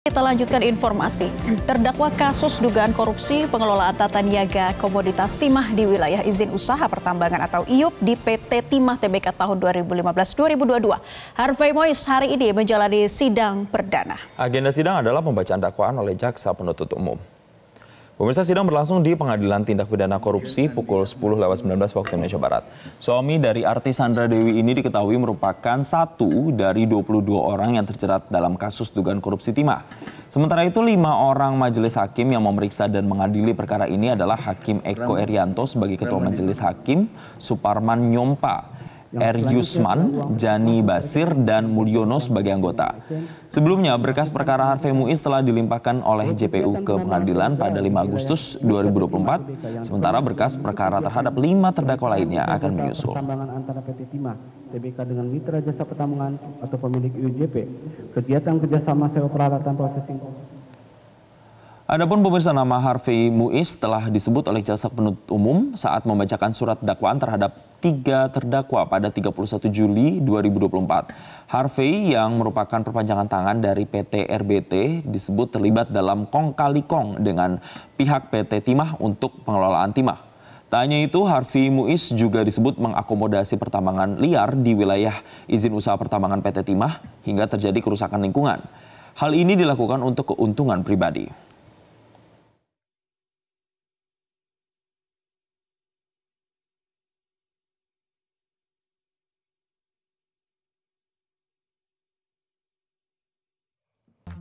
Kita lanjutkan informasi. Terdakwa kasus dugaan korupsi pengelolaan tata niaga komoditas timah di wilayah izin usaha pertambangan atau IUP di PT Timah TBK tahun 2015-2022. Harvey Mois hari ini menjalani sidang perdana. Agenda sidang adalah pembacaan dakwaan oleh jaksa penuntut umum. Pemirsa sidang berlangsung di Pengadilan Tindak Pidana Korupsi pukul lewat 10.19 waktu Indonesia Barat. Suami dari artis Sandra Dewi ini diketahui merupakan satu dari 22 orang yang terjerat dalam kasus dugaan korupsi timah. Sementara itu lima orang majelis hakim yang memeriksa dan mengadili perkara ini adalah Hakim Eko Erianto sebagai Ketua Majelis Hakim, Suparman Nyompa, R. Yusman, Jani Basir, dan Mulyono sebagai anggota. Sebelumnya, berkas perkara Harvey Muiz telah dilimpahkan oleh JPU ke pengadilan pada 5 Agustus 2024, sementara berkas perkara terhadap lima terdakwa lainnya akan menyusul. antara PT Timah, TBK dengan mitra jasa pertambangan atau pemilik UJP, kegiatan kerjasama sewa peralatan processing Adapun pemirsa nama Harvey Muiz telah disebut oleh jasa penuntut umum saat membacakan surat dakwaan terhadap tiga terdakwa pada 31 Juli 2024. Harvey yang merupakan perpanjangan tangan dari PT RBT disebut terlibat dalam kong kali kong dengan pihak PT Timah untuk pengelolaan Timah. Tanya itu, Harvey Muiz juga disebut mengakomodasi pertambangan liar di wilayah izin usaha pertambangan PT Timah hingga terjadi kerusakan lingkungan. Hal ini dilakukan untuk keuntungan pribadi.